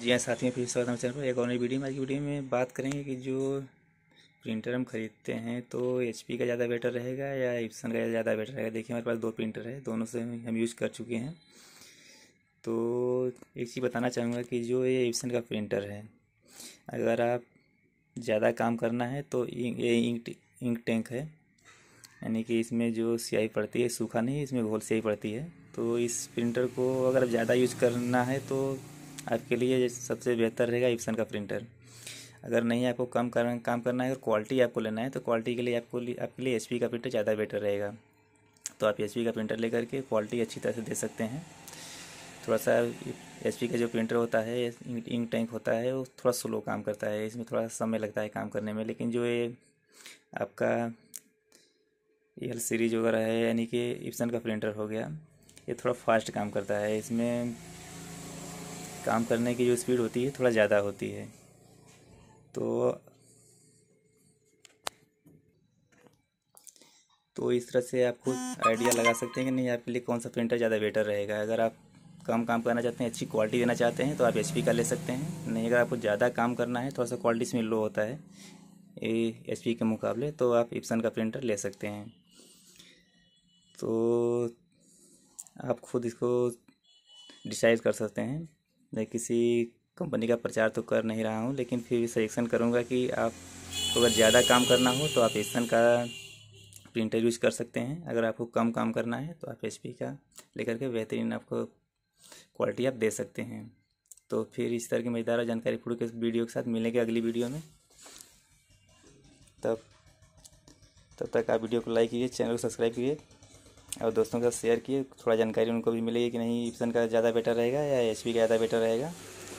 जी हाँ साथियों फिर स्वागत हमारे चैनल पर एक और नई वीडियो में आज की वीडियो में बात करेंगे कि जो प्रिंटर हम खरीदते हैं तो एच का ज़्यादा बेटर रहेगा या इप्सन का ज़्यादा बेटर रहेगा देखिए हमारे पास दो प्रिंटर है दोनों से हम यूज़ कर चुके हैं तो एक चीज़ बताना चाहूँगा कि जो ये इप्सन का प्रिंटर है अगर आप ज़्यादा काम करना है तो ये इंक इंक टैंक है यानी कि इसमें जो सियाही पड़ती है सूखा नहीं इसमें घोल सियाही पड़ती है तो इस प्रिंटर को अगर आप ज़्यादा यूज करना है तो आपके लिए सबसे बेहतर रहेगा इप्सन का प्रिंटर अगर नहीं आपको कम कर काम करना है और क्वालिटी आपको लेना है तो क्वालिटी के लिए आपको आपके लिए एच का प्रिंटर ज़्यादा बेटर रहेगा तो आप एच का प्रिंटर ले के क्वालिटी अच्छी तरह से दे सकते हैं थोड़ा सा एच का जो प्रिंटर होता है इंक टैंक होता है वो थोड़ा स्लो काम करता है इसमें थोड़ा समय लगता है काम करने में लेकिन जो ये आपका एल सीरीज वगैरह है यानी कि इप्सन का प्रिंटर हो गया ये थोड़ा फास्ट काम करता है इसमें काम करने की जो स्पीड होती है थोड़ा ज़्यादा होती है तो तो इस तरह से आप खुद आइडिया लगा सकते हैं कि नहीं आपके लिए कौन सा प्रिंटर ज़्यादा बेटर रहेगा अगर आप कम काम करना चाहते हैं अच्छी क्वालिटी देना चाहते हैं तो आप एच का ले सकते हैं नहीं अगर आपको ज़्यादा काम करना है थोड़ा सा क्वालिटी इसमें लो होता है एच के मुकाबले तो आप इप्सन का प्रिंटर ले सकते हैं तो आप खुद इसको डिसाइड कर सकते हैं मैं किसी कंपनी का प्रचार तो कर नहीं रहा हूँ लेकिन फिर सजेशन करूँगा कि आप अगर ज़्यादा काम करना हो तो आप एसन का प्रिंटर यूज कर सकते हैं अगर आपको कम काम करना है तो आप एच का लेकर के बेहतरीन आपको क्वालिटी आप दे सकते हैं तो फिर इस तरह की मज़ेदार जानकारी फोटो के वीडियो के साथ मिलेंगे अगली वीडियो में तब तब तक आप वीडियो को लाइक कीजिए चैनल को सब्सक्राइब कीजिए और दोस्तों के साथ शेयर किए थोड़ा जानकारी उनको भी मिलेगी कि नहीं इप्सन का ज़्यादा बेटर रहेगा या एच का ज़्यादा बेटर रहेगा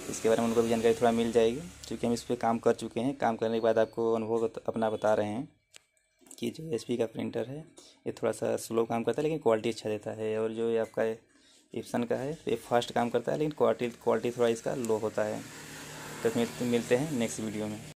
इसके बारे में उनको भी जानकारी थोड़ा मिल जाएगी क्योंकि हम इस पर काम कर चुके हैं काम करने के बाद आपको अनुभव अपना बता रहे हैं कि जो एच का प्रिंटर है ये थोड़ा सा स्लो काम करता है लेकिन क्वालिटी अच्छा देता है और जो ये आपका इप्सन का है ये फास्ट काम करता है लेकिन क्वालिटी क्वालिटी थोड़ा इसका लो होता है तो मिलते हैं नेक्स्ट वीडियो में